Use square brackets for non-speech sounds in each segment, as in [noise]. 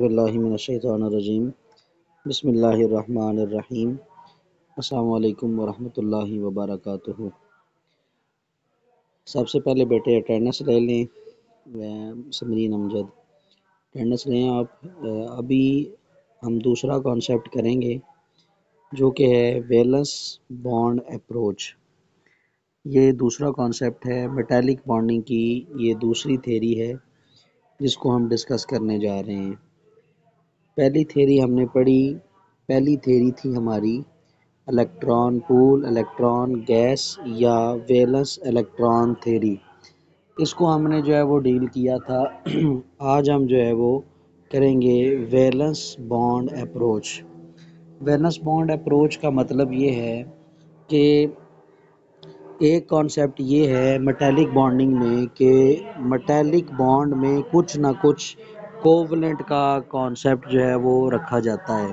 अज़बिल्लिमिनशैतरजीम बसमीम अल्लाम वरहमल वबरक सबसे पहले बेटे अटेंडेंस ले लें समरीन अमजद अटेंडेंस लें आप अभी हम दूसरा कॉन्सेप्ट करेंगे जो कि है वेलेंस बॉन्ड अप्रोच ये दूसरा कॉन्सेप्ट है मेटालिक बॉन्डिंग की ये दूसरी थेरी है जिसको हम डिस्कस करने जा रहे हैं पहली थेरी हमने पढ़ी पहली थेरी थी हमारी इलेक्ट्रॉन पूल इलेक्ट्रॉन गैस या वेलेंस इलेक्ट्रॉन थेरी इसको हमने जो है वो डील किया था [clears throat] आज हम जो है वो करेंगे valence bond approach valence bond approach का मतलब ये है कि एक कॉन्सेप्ट ये है मेटेलिक बॉन्डिंग में कि मेटेलिक बॉन्ड में कुछ ना कुछ कोवलेंट का कॉन्सेप्ट जो है वो रखा जाता है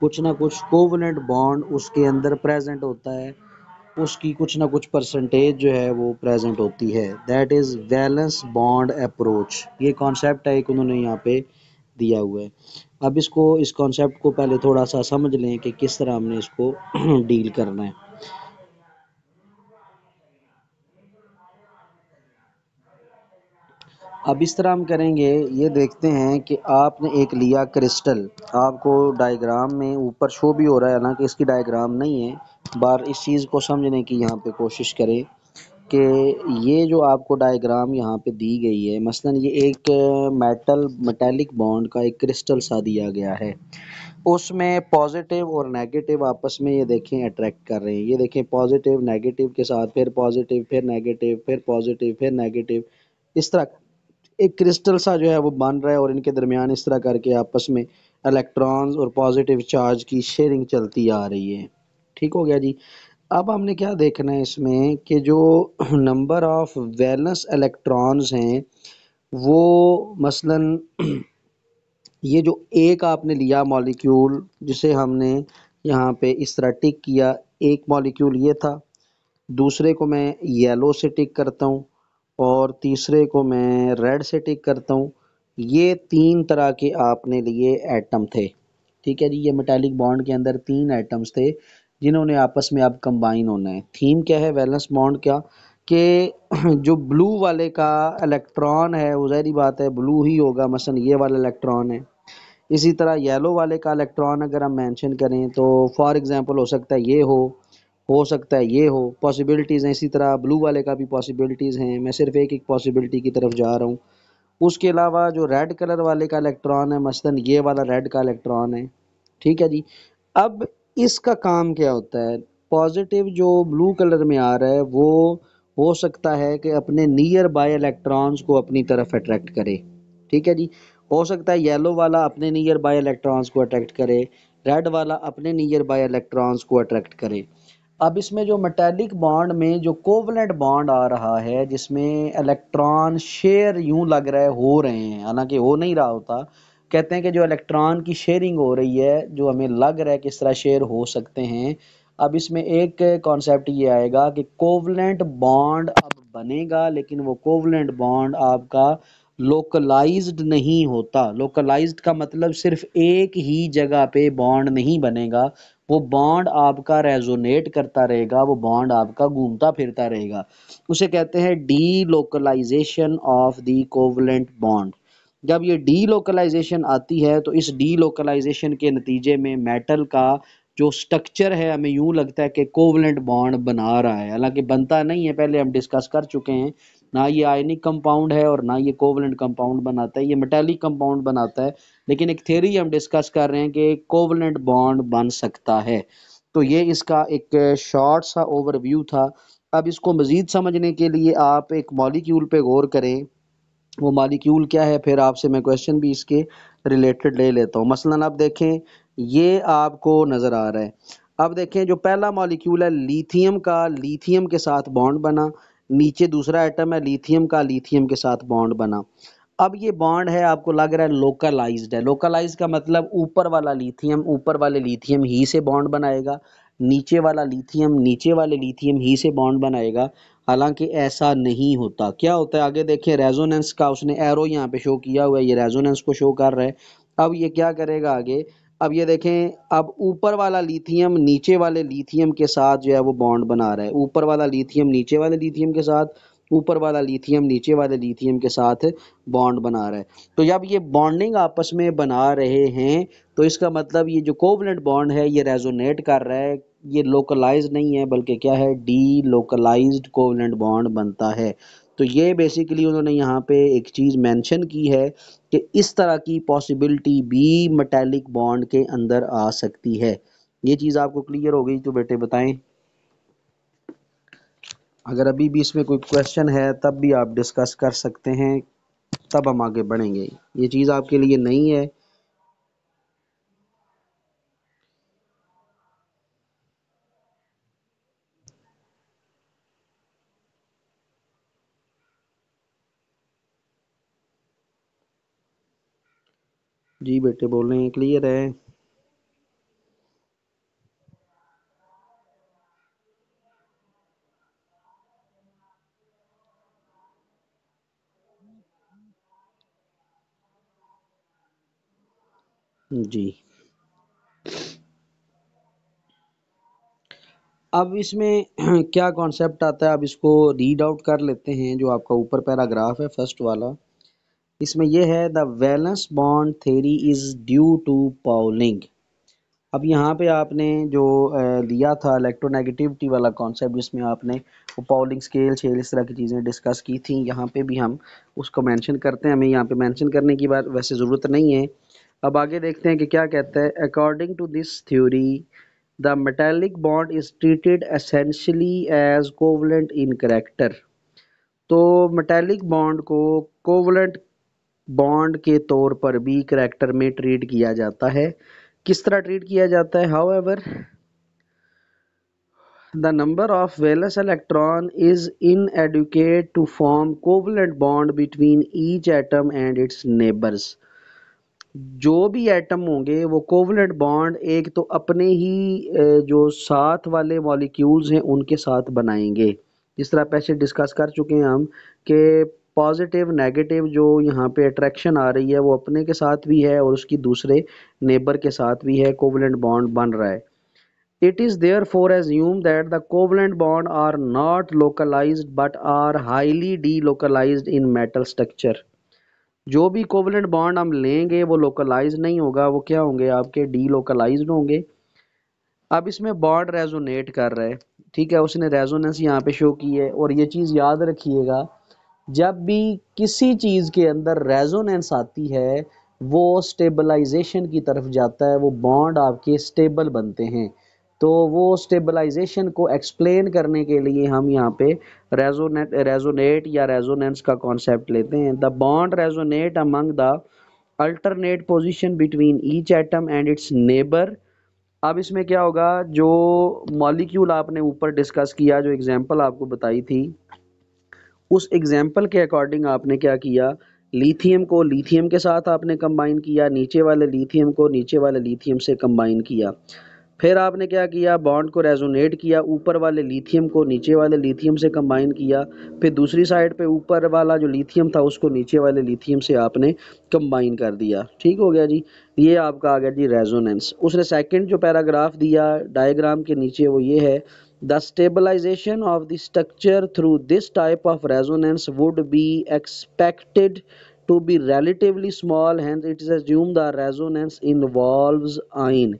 कुछ ना कुछ कोवलेंट बॉन्ड उसके अंदर प्रेजेंट होता है उसकी कुछ ना कुछ परसेंटेज जो है वो प्रेजेंट होती है that is valence bond approach ये कॉन्सेप्ट है एक उन्होंने यहाँ पे दिया हुआ है अब इसको इस कॉन्सेप्ट को पहले थोड़ा सा समझ लें कि किस तरह हमने इसको डील [clears throat] करना है अब इस तरह हम करेंगे ये देखते हैं कि आपने एक लिया क्रिस्टल आपको डायग्राम में ऊपर शो भी हो रहा है ना कि इसकी डायग्राम नहीं है बार इस चीज़ को समझने की यहाँ पे कोशिश करें कि ये जो आपको डायग्राम यहाँ पे दी गई है मसलन ये एक मेटल मेटेलिक बॉन्ड का एक क्रिस्टल सा दिया गया है उसमें पॉजिटिव और नेगेटिव आपस में ये देखें अट्रैक्ट कर रहे हैं ये देखें पॉजिटिव नेगेटिव के साथ फिर पॉजिटिव फिर नेगेटिव फिर पॉजिटिव फिर नेगेटिव इस तरह एक क्रिस्टल सा जो है वो बन रहा है और इनके दरमियान इस तरह करके आपस में इलेक्ट्रॉन्स और पॉजिटिव चार्ज की शेयरिंग चलती आ रही है ठीक हो गया जी अब हमने क्या देखना है इसमें कि जो नंबर ऑफ वैलेंस इलेक्ट्रॉन्स हैं वो मसलन [clears throat] ये जो एक आपने लिया मॉलिक्यूल जिसे हमने यहाँ पे इस तरह टिक किया एक मॉलिक्यूल ये था दूसरे को मैं येलो से टिक करता हूँ और तीसरे को मैं रेड से टिक करता हूँ ये तीन तरह के आपने लिए एटम थे ठीक है जी ये मेटालिक बॉन्ड के अंदर तीन एटम्स थे जिन्होंने आपस में अब कंबाइन होना है थीम क्या है वैलेंस बॉन्ड क्या कि [clears throat] जो ब्लू वाले का इलेक्ट्रॉन है वो जहरी बात है ब्लू ही होगा मसलन ये वाला इलेक्ट्रॉन है इसी तरह येलो वाले का इलेक्ट्रॉन अगर हम मेंशन करें तो फॉर एग्जांपल हो सकता है ये हो हो सकता है ये हो पॉसिबिलिटीज़ हैं इसी तरह ब्लू वाले का भी पॉसिबिलिटीज़ हैं मैं सिर्फ एक एक पॉसिबिलिटी की तरफ जा रहा हूँ उसके अलावा जो रेड कलर वाले का इलेक्ट्रॉन है मसलन ये वाला रेड का इलेक्ट्रॉन है ठीक है जी अब इसका काम क्या होता है पॉजिटिव जो ब्लू कलर में आ रहा है वो हो सकता है कि अपने नियर बाय इलेक्ट्रॉन्स को अपनी तरफ अट्रैक्ट करे ठीक है जी हो सकता है येलो वाला अपने नियर बाय इलेक्ट्रॉन्स को अट्रैक्ट करे रेड वाला अपने नियर बाय इलेक्ट्रॉन्स को अट्रैक्ट करे अब इसमें जो मेटेलिक बॉन्ड में जो कोवलेंट बॉन्ड आ रहा है जिसमें इलेक्ट्रॉन शेयर यूं लग रहा है हो रहे हैं हालांकि हो नहीं रहा होता कहते हैं कि जो इलेक्ट्रॉन की शेयरिंग हो रही है जो हमें लग रहा है किस तरह शेयर हो सकते हैं अब इसमें एक कॉन्सेप्ट ये आएगा कि कोवलेंट बॉन्ड अब बनेगा लेकिन वो कोवलेंट बॉन्ड आपका लोकलाइज्ड नहीं होता लोकलाइज्ड का मतलब सिर्फ एक ही जगह पे बॉन्ड नहीं बनेगा वो बॉन्ड आपका रेजोनेट करता रहेगा वो बॉन्ड आपका घूमता फिरता रहेगा उसे कहते हैं delocalisation of the covalent bond जब ये डी लोकलाइजेशन आती है तो इस डी लोकलाइजेशन के नतीजे में मेटल का जो स्ट्रक्चर है हमें यूं लगता है कि कोवलेंट बॉन्ड बना रहा है हालांकि बनता नहीं है पहले हम डिस्कस कर चुके हैं ना ये आयनिक कंपाउंड है और ना ये कोवलेंट कंपाउंड बनाता है ये मेटेलिक कंपाउंड बनाता है लेकिन एक थेरी हम डिस्कस कर रहे हैं कि कोवलेंट बॉन्ड बन सकता है तो ये इसका एक शॉर्ट सा ओवरव्यू था अब इसको मज़ीद समझने के लिए आप एक मॉलिक्यूल पे गौर करें वो मॉलिक्यूल क्या है फिर आपसे मैं क्वेश्चन भी इसके रिलेटेड ले लेता हूँ मसला आप देखें ये आपको नज़र आ रहा है अब देखें जो पहला मॉलिक्यूल है लिथियम का लिथियम के साथ बॉन्ड बना नीचे दूसरा आइटम है लिथियम का लिथियम के साथ बॉन्ड बना अब ये बॉन्ड है आपको लग रहा है लोकलाइज्ड है लोकलाइज का मतलब ऊपर वाला लिथियम ऊपर वाले लिथियम ही से बॉन्ड बनाएगा नीचे वाला लिथियम नीचे वाले लिथियम ही से बॉन्ड बनाएगा हालांकि ऐसा नहीं होता क्या होता है आगे देखें रेजोनेंस का उसने एरो यहाँ पे शो किया हुआ है ये रेजोनेंस को शो कर रहा है अब ये क्या करेगा आगे अब ये देखें अब ऊपर वाला लिथियम नीचे वाले लिथियम के साथ जो है वो बॉन्ड बना रहा है ऊपर वाला लिथियम नीचे वाले लिथियम के साथ ऊपर वाला लिथियम नीचे वाले लिथियम के साथ बॉन्ड बना रहा है तो जब ये बॉन्डिंग आपस में बना रहे हैं तो इसका मतलब ये जो कोवलेंट बॉन्ड है ये रेजोनेट कर रहा है ये लोकलाइज नहीं है बल्कि क्या है डी लोकलाइज कोवलेंट बॉन्ड बनता है तो ये बेसिकली उन्होंने यहाँ पे एक चीज़ मेंशन की है कि इस तरह की पॉसिबिलिटी भी मेटेलिक बॉन्ड के अंदर आ सकती है ये चीज़ आपको क्लियर हो गई तो बेटे बताएं अगर अभी भी इसमें कोई क्वेश्चन है तब भी आप डिस्कस कर सकते हैं तब हम आगे बढ़ेंगे ये चीज़ आपके लिए नहीं है जी बेटे बोल रहे हैं क्लियर है जी अब इसमें [clears throat] क्या कॉन्सेप्ट आता है अब इसको रीड आउट कर लेते हैं जो आपका ऊपर पैराग्राफ है फर्स्ट वाला इसमें यह है the valence bond theory is due to Pauling अब यहाँ पे आपने जो लिया था इलेक्ट्रोनेगेटिविटी वाला कॉन्सेप्ट जिसमें आपने वो पाउलिंग स्केल छेल इस तरह की चीज़ें डिस्कस की थी यहाँ पे भी हम उसको मेंशन करते हैं हमें यहाँ पे मेंशन करने की बात वैसे ज़रूरत नहीं है अब आगे देखते हैं कि क्या कहता है according to this theory the metallic bond is treated essentially as covalent in character तो मेटेलिक बॉन्ड को कोवलेंट बॉन्ड के तौर पर भी करेक्टर में ट्रीट किया जाता है किस तरह ट्रीट किया जाता है however the number of valence electron is inadequate to form covalent bond between each atom and its neighbours जो भी एटम होंगे वो कोवलेंट बॉन्ड एक तो अपने ही जो साथ वाले मॉलिक्यूल्स हैं उनके साथ बनाएंगे जिस तरह पैसे डिस्कस कर चुके हैं हम कि पॉजिटिव नेगेटिव जो यहाँ पे अट्रैक्शन आ रही है वो अपने के साथ भी है और उसकी दूसरे नेबर के साथ भी है कोवलेंट बॉन्ड बन रहा है it is therefore assume that the covalent bond are not localised but are highly delocalised in metal structure जो भी कोवलेंट बॉन्ड हम लेंगे वो लोकलाइज नहीं होगा वो क्या होंगे आपके डी लोकलाइज होंगे अब इसमें बॉन्ड रेजोनेट कर रहे है ठीक है उसने रेजोनेंस यहाँ पे शो की है और ये चीज़ याद रखिएगा जब भी किसी चीज़ के अंदर रेजोनेंस आती है वो स्टेबलाइजेशन की तरफ जाता है वो बॉन्ड आपके स्टेबल बनते हैं तो वो स्टेबलाइजेशन को एक्सप्लेन करने के लिए हम यहाँ पे रेजोनेट रेजोनेट या रेजोनेंस का कॉन्सेप्ट लेते हैं the bond resonate among the alternate position between each atom and its neighbour अब इसमें क्या होगा जो मॉलिक्यूल आपने ऊपर डिस्कस किया जो एग्जांपल आपको बताई थी उस एग्जाम्पल के अकॉर्डिंग आपने क्या किया लिथियम को लिथियम के साथ आपने कंबाइन किया नीचे वाले लिथियम को नीचे वाले लिथियम से कंबाइन किया फिर आपने क्या किया बॉन्ड को रेजोनेट किया ऊपर वाले लिथियम को नीचे वाले लिथियम से कंबाइन किया फिर दूसरी साइड पे ऊपर वाला जो लिथियम था उसको नीचे वाले लिथियम से आपने कंबाइन कर दिया ठीक हो गया जी ये आपका आ गया जी रेजोनेंस उसने सेकंड जो पैराग्राफ दिया डायग्राम के नीचे वो ये है The stabilization of the structure through this type of resonance would be expected to be relatively small hence it is assumed the resonance involves ion.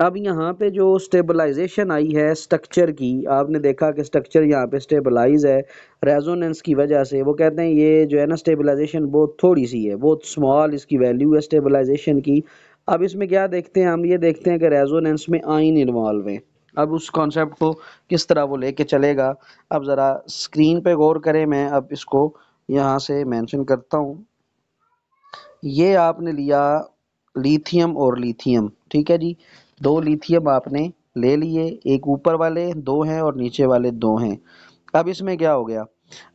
अब यहाँ पे जो स्टेबलाइजेशन आई है स्ट्रक्चर की आपने देखा कि स्ट्रक्चर यहाँ पे स्टेबलाइज है रेजोनेंस की वजह से वो कहते हैं ये जो है ना स्टेबलाइजेशन बहुत थोड़ी सी है बहुत स्मॉल इसकी वैल्यू है स्टेबलाइजेशन की अब इसमें क्या देखते हैं हम ये देखते हैं कि रेजोनेंस में आइन इन्वॉल्व है अब उस कॉन्सेप्ट को किस तरह वो लेके चलेगा अब ज़रा स्क्रीन पे गौर करें मैं अब इसको यहाँ से मेंशन करता हूँ ये आपने लिया लिथियम और लिथियम ठीक है जी दो लिथियम आपने ले लिए एक ऊपर वाले दो हैं और नीचे वाले दो हैं अब इसमें क्या हो गया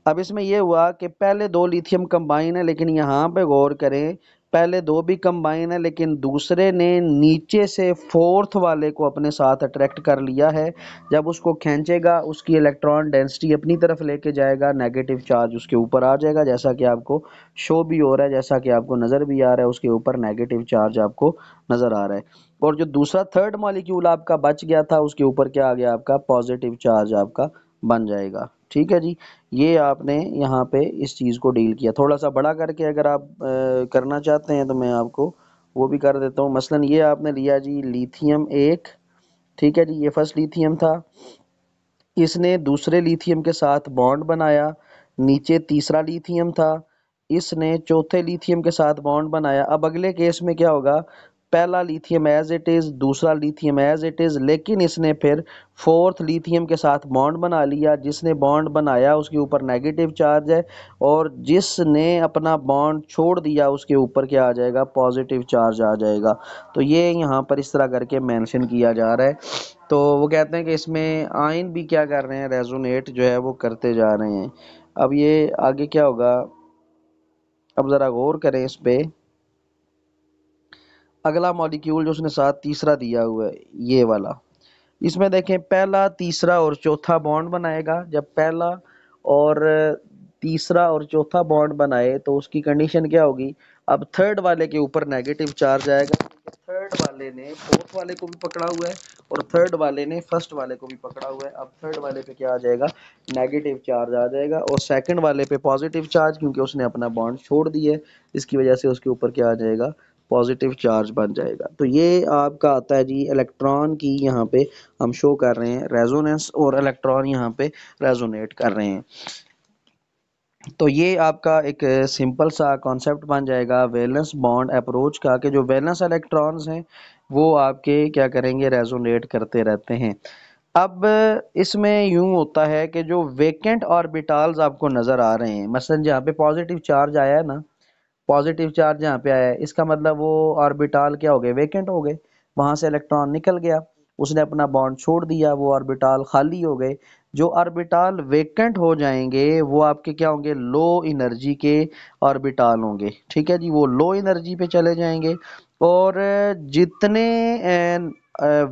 अब इसमें यह हुआ कि पहले दो लिथियम कंबाइन है लेकिन यहाँ पे गौर करें पहले दो भी कंबाइन है लेकिन दूसरे ने नीचे से फोर्थ वाले को अपने साथ अट्रैक्ट कर लिया है जब उसको खींचेगा उसकी इलेक्ट्रॉन डेंसिटी अपनी तरफ लेके जाएगा नेगेटिव चार्ज उसके ऊपर आ जाएगा जैसा कि आपको शो भी हो रहा है जैसा कि आपको नज़र भी आ रहा है उसके ऊपर नेगेटिव चार्ज आपको नज़र आ रहा है और जो दूसरा थर्ड मॉलिक्यूल आपका बच गया था उसके ऊपर क्या आ गया आपका पॉजिटिव चार्ज आपका बन जाएगा ठीक है जी ये आपने यहाँ पे इस चीज़ को डील किया थोड़ा सा बड़ा करके अगर आप आ, करना चाहते हैं तो मैं आपको वो भी कर देता हूँ मसलन ये आपने लिया जी लिथियम एक ठीक है जी ये फर्स्ट लिथियम था इसने दूसरे लिथियम के साथ बॉन्ड बनाया नीचे तीसरा लिथियम था इसने चौथे लिथियम के साथ बॉन्ड बनाया अब अगले केस में क्या होगा पहला लिथियम एज इट इज़ दूसरा लिथियम एज इट इज़ लेकिन इसने फिर फोर्थ लिथियम के साथ बॉन्ड बना लिया जिसने बॉन्ड बनाया उसके ऊपर नेगेटिव चार्ज है और जिसने अपना बॉन्ड छोड़ दिया उसके ऊपर क्या आ जाएगा पॉजिटिव चार्ज आ जाएगा तो ये यहाँ पर इस तरह करके मेंशन किया जा रहा है तो वो कहते हैं कि इसमें आयन भी क्या कर रहे हैं रेजोनेट जो है वो करते जा रहे हैं अब ये आगे क्या होगा अब ज़रा गौर करें इस पर अगला मॉलिक्यूल जो उसने साथ तीसरा दिया हुआ है ये वाला इसमें देखें पहला तीसरा और चौथा बॉन्ड बनाएगा जब पहला और तीसरा और चौथा बॉन्ड बनाए तो उसकी कंडीशन क्या होगी अब थर्ड वाले के ऊपर नेगेटिव चार्ज आएगा थर्ड वाले ने फोर्थ वाले को भी पकड़ा हुआ है और थर्ड वाले ने फर्स्ट वाले को भी पकड़ा हुआ है अब थर्ड वाले पे क्या आ जाएगा नेगेटिव चार्ज आ जाएगा और सेकंड वाले पे पॉजिटिव चार्ज क्योंकि उसने अपना बॉन्ड छोड़ दिया है इसकी वजह से उसके ऊपर क्या आ जाएगा पॉजिटिव चार्ज बन जाएगा तो ये आपका आता है जी इलेक्ट्रॉन की यहाँ पे हम शो कर रहे हैं रेजोनेंस और इलेक्ट्रॉन यहाँ पे रेजोनेट कर रहे हैं तो ये आपका एक सिंपल सा कॉन्सेप्ट बन जाएगा वेलेंस बॉन्ड अप्रोच का कि जो वेलेंस इलेक्ट्रॉन्स हैं वो आपके क्या करेंगे रेजोनेट करते रहते हैं अब इसमें यूं होता है कि जो वेकेंट ऑर्बिटल्स आपको नज़र आ रहे हैं मसलन जहाँ पे पॉजिटिव चार्ज आया है ना पॉजिटिव चार्ज यहाँ पे आया इसका मतलब वो ऑर्बिटॉल क्या हो गए वेकेंट हो गए वहाँ से इलेक्ट्रॉन निकल गया उसने अपना बॉन्ड छोड़ दिया वो ऑर्बिटॉल खाली हो गए जो ऑर्बिटॉल वेकेंट हो जाएंगे वो आपके क्या होंगे लो इनर्जी के ऑर्बिटाल होंगे ठीक है जी वो लो एनर्जी पे चले जाएंगे और जितने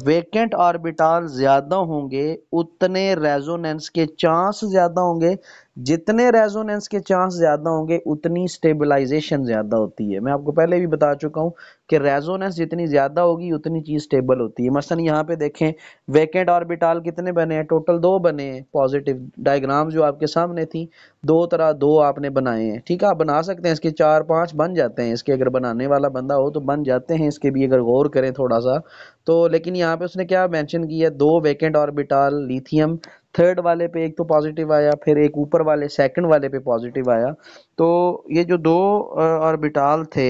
वेकेंट ऑर्बिटाल ज़्यादा होंगे उतने रेजोनेंस के चांस ज़्यादा होंगे जितने रेजोनेंस के चांस ज़्यादा होंगे उतनी स्टेबलाइजेशन ज़्यादा होती है मैं आपको पहले भी बता चुका हूँ कि रेजोनेंस जितनी ज़्यादा होगी उतनी चीज़ स्टेबल होती है मसलन यहाँ पे देखें वेकेंट ऑर्बिटाल कितने बने हैं टोटल दो बने हैं पॉजिटिव डायग्राम जो आपके सामने थी दो तरह दो आपने बनाए हैं ठीक है आप बना सकते हैं इसके चार पाँच बन जाते हैं इसके अगर बनाने वाला बंदा हो तो बन जाते हैं इसके भी अगर गौर करें थोड़ा सा तो लेकिन यहाँ पे उसने क्या मेंशन किया दो वेकेंट ऑर्बिटाल लिथियम थर्ड वाले पे एक तो पॉजिटिव आया फिर एक ऊपर वाले सेकंड वाले पे पॉजिटिव आया तो ये जो दो ऑर्बिटाल थे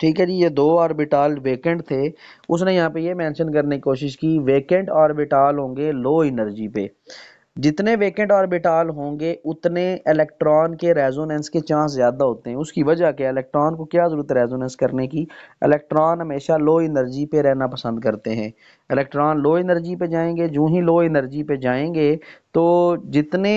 ठीक है जी ये दो ऑर्बिटाल वेकेंट थे उसने यहाँ पे ये मेंशन करने की कोशिश की वेकेंट ऑर्बिटाल होंगे लो एनर्जी पे जितने वेकेंट ऑर्बिटाल होंगे उतने इलेक्ट्रॉन के रेजोनेंस के चांस ज़्यादा होते हैं उसकी वजह क्या इलेक्ट्रॉन को क्या ज़रूरत है रेजोनेंस करने की इलेक्ट्रॉन हमेशा लो एनर्जी पे रहना पसंद करते हैं इलेक्ट्रॉन लो एनर्जी पे जाएंगे जो ही लो एनर्जी पे जाएंगे तो जितने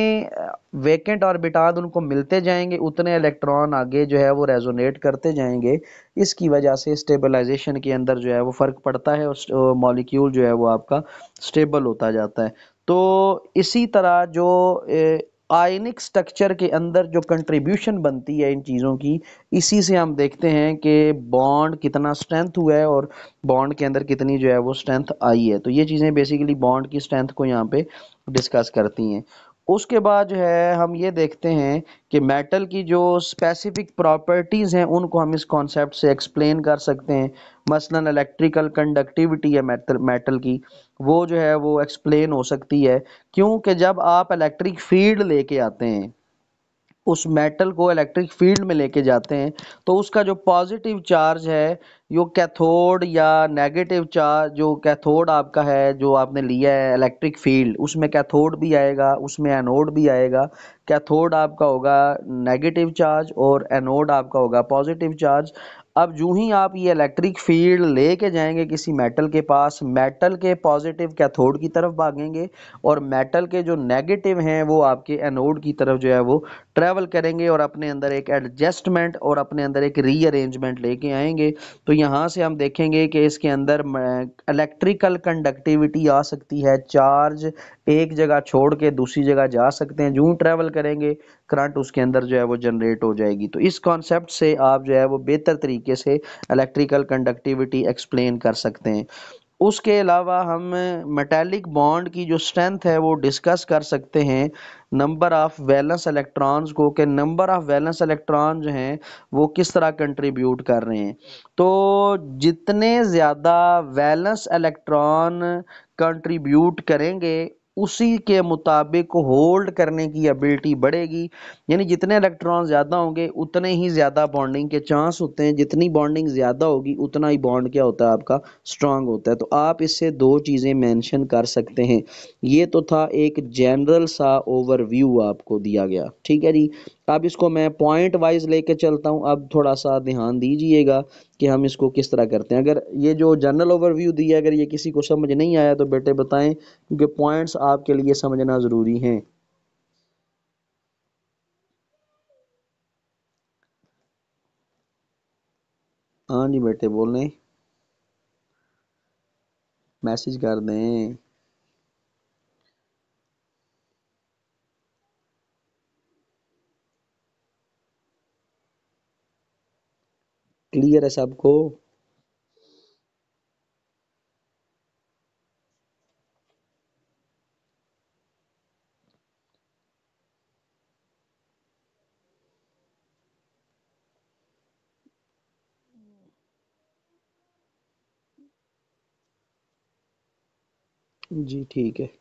वेकेंट ऑर्बिटाल उनको मिलते जाएंगे उतने इलेक्ट्रॉन आगे जो है वो रेजोनेट करते जाएंगे इसकी वजह से स्टेबलाइजेशन के अंदर जो है वो फ़र्क पड़ता है और मॉलिक्यूल जो है वो आपका स्टेबल होता जाता है तो इसी तरह जो आयनिक स्ट्रक्चर के अंदर जो कंट्रीब्यूशन बनती है इन चीज़ों की इसी से हम देखते हैं कि बॉन्ड कितना स्ट्रेंथ हुआ है और बॉन्ड के अंदर कितनी जो है वो स्ट्रेंथ आई है तो ये चीज़ें बेसिकली बॉन्ड की स्ट्रेंथ को यहाँ पे डिस्कस करती हैं उसके बाद जो है हम ये देखते हैं कि मेटल की जो स्पेसिफिक प्रॉपर्टीज़ हैं उनको हम इस कॉन्सेप्ट से एक्सप्लेन कर सकते हैं मसलन इलेक्ट्रिकल कंडक्टिविटी है मेटल मेटल की वो जो है वो एक्सप्लेन हो सकती है क्योंकि जब आप इलेक्ट्रिक फील्ड लेके आते हैं उस मेटल को इलेक्ट्रिक फील्ड में लेके जाते हैं तो उसका जो पॉजिटिव चार्ज है जो कैथोड या नेगेटिव चार्ज जो कैथोड आपका है जो आपने लिया है इलेक्ट्रिक फील्ड उसमें कैथोड भी आएगा उसमें एनोड भी आएगा कैथोड आपका होगा नेगेटिव चार्ज और एनोड आपका होगा पॉजिटिव चार्ज अब जूँ ही आप ये इलेक्ट्रिक फील्ड ले जाएंगे किसी मेटल के पास मेटल के पॉजिटिव कैथोड की तरफ भागेंगे और मेटल के जो नेगेटिव हैं वो आपके एनोड की तरफ जो है वो ट्रैवल करेंगे और अपने अंदर एक एडजस्टमेंट और अपने अंदर एक रीअरेंजमेंट लेके आएंगे तो यहाँ से हम देखेंगे कि इसके अंदर इलेक्ट्रिकल कंडक्टिविटी आ सकती है चार्ज एक जगह छोड़ के दूसरी जगह जा सकते हैं जूँ ट्रैवल करेंगे करंट उसके अंदर जो है वो जनरेट हो जाएगी तो इस कॉन्सेप्ट से आप जो है वो बेहतर तरीके तरीके से इलेक्ट्रिकल कंडक्टिविटी एक्सप्लेन कर सकते हैं उसके अलावा हम मेटेलिक बॉन्ड की जो स्ट्रेंथ है वो डिस्कस कर सकते हैं नंबर ऑफ़ वैलेंस इलेक्ट्रॉन्स को कि नंबर ऑफ़ वैलेंस इलेक्ट्रॉन जो हैं वो किस तरह कंट्रीब्यूट कर रहे हैं तो जितने ज़्यादा वैलेंस इलेक्ट्रॉन कंट्रीब्यूट करेंगे उसी के मुताबिक होल्ड करने की एबिलिटी बढ़ेगी यानी जितने इलेक्ट्रॉन ज़्यादा होंगे उतने ही ज़्यादा बॉन्डिंग के चांस होते हैं जितनी बॉन्डिंग ज़्यादा होगी उतना ही बॉन्ड क्या होता है आपका स्ट्रांग होता है तो आप इससे दो चीज़ें मैंशन कर सकते हैं ये तो था एक जनरल सा ओवरव्यू आपको दिया गया ठीक है जी अब इसको मैं पॉइंट वाइज लेके चलता हूँ अब थोड़ा सा ध्यान दीजिएगा कि हम इसको किस तरह करते हैं अगर ये जो जनरल ओवरव्यू दिया अगर ये किसी को समझ नहीं आया तो बेटे बताएं क्योंकि पॉइंट्स आपके लिए समझना ज़रूरी हैं हाँ जी बेटे बोल रहे मैसेज कर दें क्लियर है सबको जी ठीक है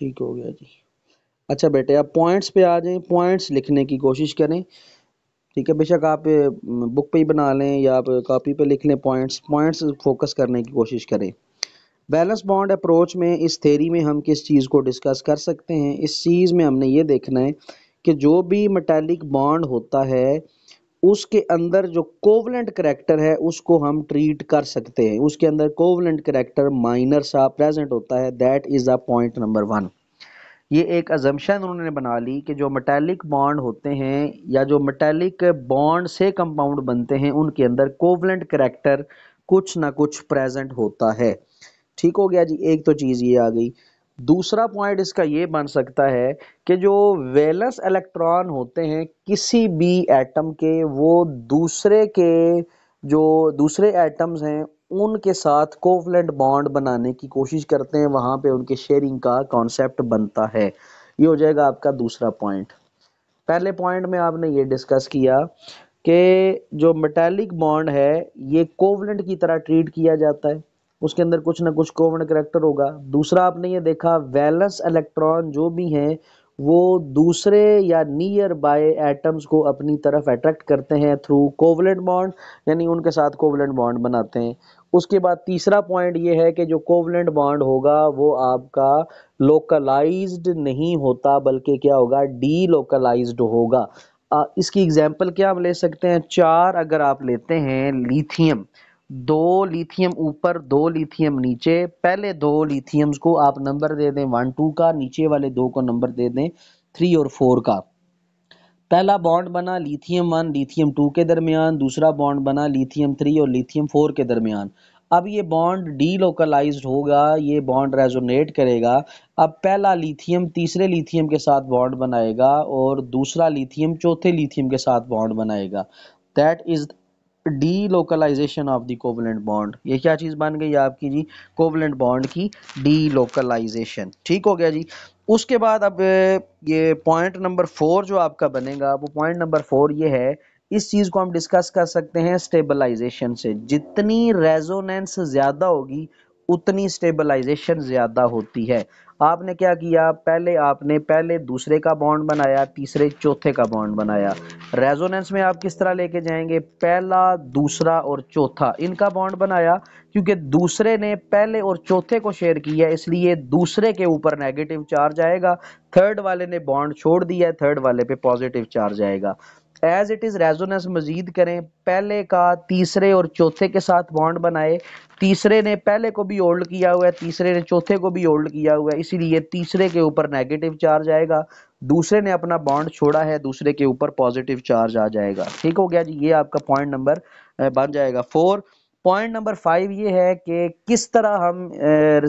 ठीक हो गया जी अच्छा बेटे आप पॉइंट्स पे आ जाए पॉइंट्स लिखने की कोशिश करें ठीक है बेशक आप बुक पे ही बना लें या आप कॉपी पे लिख लें पॉइंट्स पॉइंट्स फोकस करने की कोशिश करें बैलेंस बॉन्ड अप्रोच में इस थेरी में हम किस चीज़ को डिस्कस कर सकते हैं इस चीज़ में हमने ये देखना है कि जो भी मेटेलिक बॉन्ड होता है उसके अंदर जो कोवलेंट करेक्टर है उसको हम ट्रीट कर सकते हैं उसके अंदर कोवलेंट करेक्टर माइनर सा प्रेजेंट होता है that is the point number one ये एक अजम्पन उन्होंने बना ली कि जो मेटेलिक बॉन्ड होते हैं या जो मेटेलिक बॉन्ड से कंपाउंड बनते हैं उनके अंदर कोवलेंट करेक्टर कुछ ना कुछ प्रेजेंट होता है ठीक हो गया जी एक तो चीज़ ये आ गई दूसरा पॉइंट इसका ये बन सकता है कि जो वेलेंस इलेक्ट्रॉन होते हैं किसी भी एटम के वो दूसरे के जो दूसरे एटम्स हैं उनके साथ कोवलेंट बॉन्ड बनाने की कोशिश करते हैं वहाँ पे उनके शेयरिंग का कॉन्सेप्ट बनता है ये हो जाएगा आपका दूसरा पॉइंट पहले पॉइंट में आपने ये डिस्कस किया कि जो मेटेलिक बॉन्ड है ये कोवलेंट की तरह ट्रीट किया जाता है उसके अंदर कुछ ना कुछ कॉमन करेक्टर होगा दूसरा आपने ये देखा वैलेंस इलेक्ट्रॉन जो भी हैं वो दूसरे या नियर बाय एटम्स को अपनी तरफ अट्रैक्ट करते हैं थ्रू कोवलेंट बॉन्ड यानी उनके साथ कोवलेंट बॉन्ड बनाते हैं उसके बाद तीसरा पॉइंट ये है कि जो कोवलेंट बॉन्ड होगा वो आपका लोकलाइज्ड नहीं होता बल्कि क्या होगा डी लोकलाइज्ड होगा आ, इसकी एग्जांपल क्या हम ले सकते हैं चार अगर आप लेते हैं लिथियम दो लिथियम ऊपर दो लिथियम नीचे पहले दो लिथियम्स को आप नंबर दे दें वन टू का नीचे वाले दो को नंबर दे दें थ्री और फोर का पहला बॉन्ड बना लिथियम वन लिथियम टू के दरमियान दूसरा बॉन्ड बना लिथियम थ्री और लिथियम फोर के दरमियान अब ये बॉन्ड डीलोकलाइज होगा ये बॉन्ड रेजोनेट करेगा अब पहला लिथियम तीसरे लिथियम के साथ बॉन्ड बनाएगा और दूसरा लिथियम चौथे लिथियम के साथ बॉन्ड बनाएगा that is delocalization of the covalent bond ये क्या चीज़ बन गई आपकी जी कोवलेंट बॉन्ड की डीलोकलाइजेशन ठीक हो गया जी उसके बाद अब ये पॉइंट नंबर फोर जो आपका बनेगा वो पॉइंट नंबर फोर ये है इस चीज़ को हम डिस्कस कर सकते हैं स्टेबलाइजेशन से जितनी रेजोनेंस ज़्यादा होगी उतनी स्टेबलाइजेशन ज़्यादा होती है आपने क्या किया पहले आपने पहले दूसरे का बॉन्ड बनाया तीसरे चौथे का बॉन्ड बनाया रेजोनेंस में आप किस तरह लेके जाएंगे पहला दूसरा और चौथा इनका बॉन्ड बनाया क्योंकि दूसरे ने पहले और चौथे को शेयर किया इसलिए दूसरे के ऊपर नेगेटिव चार्ज आएगा थर्ड वाले ने बॉन्ड छोड़ दिया थर्ड वाले पे पॉजिटिव चार्ज आएगा एज इट इज़ रेजोनेंस मजीद करें पहले का तीसरे और चौथे के साथ बॉन्ड बनाए तीसरे ने पहले को भी होल्ड किया हुआ है तीसरे ने चौथे को भी होल्ड किया हुआ है इसीलिए तीसरे के ऊपर नेगेटिव चार्ज आएगा दूसरे ने अपना बॉन्ड छोड़ा है दूसरे के ऊपर पॉजिटिव चार्ज आ जाएगा ठीक हो गया जी ये आपका पॉइंट नंबर बन जाएगा फोर पॉइंट नंबर फाइव ये है कि किस तरह हम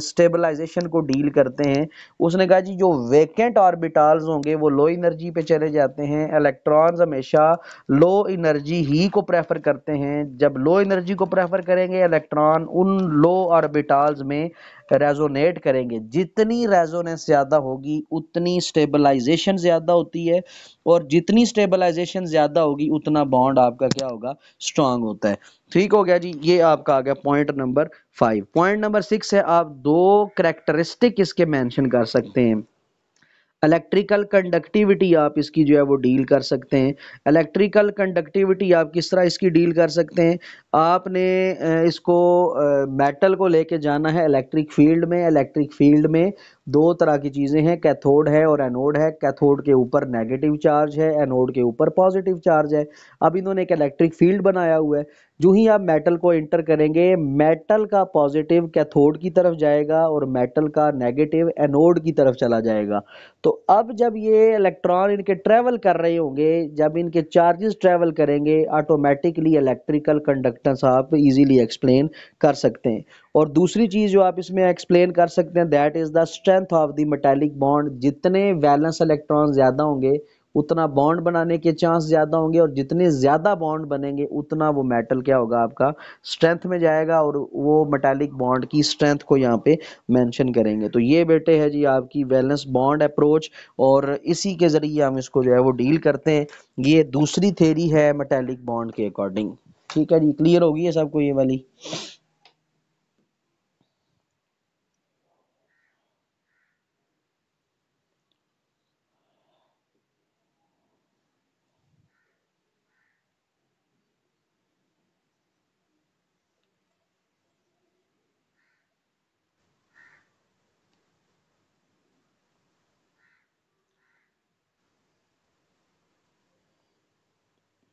स्टेबलाइजेशन को डील करते हैं उसने कहा जी जो वेकेंट ऑर्बिटल्स होंगे वो लो इनर्जी पे चले जाते हैं इलेक्ट्रॉन्स हमेशा लो एनर्जी ही को प्रेफर करते हैं जब लो इनर्जी को प्रेफर करेंगे इलेक्ट्रॉन उन लो ऑर्बिटल्स में रेजोनेट करेंगे जितनी रेजोनेंस ज़्यादा होगी उतनी स्टेबलाइजेशन ज़्यादा होती है और जितनी स्टेबलाइजेशन ज़्यादा होगी उतना बॉन्ड आपका क्या होगा स्ट्रांग होता है ठीक हो गया जी ये आपका आ गया point number five point number six है आप दो करेक्टरिस्टिक इसके मेंशन कर सकते हैं इलेक्ट्रिकल कंडक्टिविटी आप इसकी जो है वो डील कर सकते हैं इलेक्ट्रिकल कंडक्टिविटी आप किस तरह इसकी डील कर सकते हैं आपने इसको मेटल को लेके जाना है इलेक्ट्रिक फील्ड में इलेक्ट्रिक फील्ड में दो तरह की चीज़ें हैं कैथोड है और एनोड है कैथोड के ऊपर नेगेटिव चार्ज है एनोड के ऊपर पॉजिटिव चार्ज है अब इन्होंने एक इलेक्ट्रिक फील्ड बनाया हुआ है जो ही आप मेटल को इंटर करेंगे मेटल का पॉजिटिव कैथोड की तरफ जाएगा और मेटल का नेगेटिव एनोड की तरफ चला जाएगा तो अब जब ये इलेक्ट्रॉन इनके ट्रैवल कर रहे होंगे जब इनके चार्जेस ट्रैवल करेंगे ऑटोमेटिकली इलेक्ट्रिकल कंडक्टेंस आप इजीली एक्सप्लेन कर सकते हैं और दूसरी चीज़ जो आप इसमें एक्सप्लेन कर सकते हैं that is the strength of the metallic bond जितने वैलेंस इलेक्ट्रॉन ज़्यादा होंगे उतना बॉन्ड बनाने के चांस ज़्यादा होंगे और जितने ज़्यादा बॉन्ड बनेंगे उतना वो मेटल क्या होगा आपका स्ट्रेंथ में जाएगा और वो मेटालिक बॉन्ड की स्ट्रेंथ को यहाँ पे मेंशन करेंगे तो ये बेटे है जी आपकी वेलनेस बॉन्ड अप्रोच और इसी के ज़रिए हम इसको जो है वो डील करते हैं ये दूसरी थेरी है मेटेलिक बॉन्ड के अकॉर्डिंग ठीक है जी क्लियर होगी ये सबको ये वाली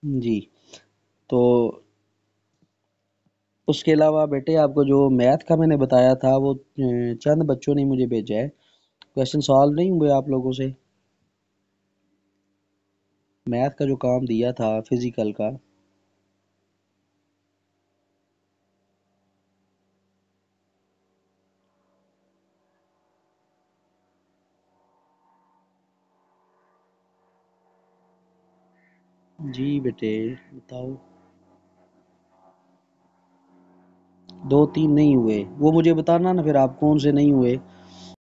जी, तो उसके अलावा बेटे आपको जो मैथ का मैंने बताया था वो चंद बच्चों ने मुझे भेजा है। क्वेश्चन सॉल्व नहीं हुए आप लोगों से? मैथ का जो काम दिया था फिज़िकल का जी बेटे बताओ दो तीन नहीं हुए वो मुझे बताना ना फिर आप कौन से नहीं हुए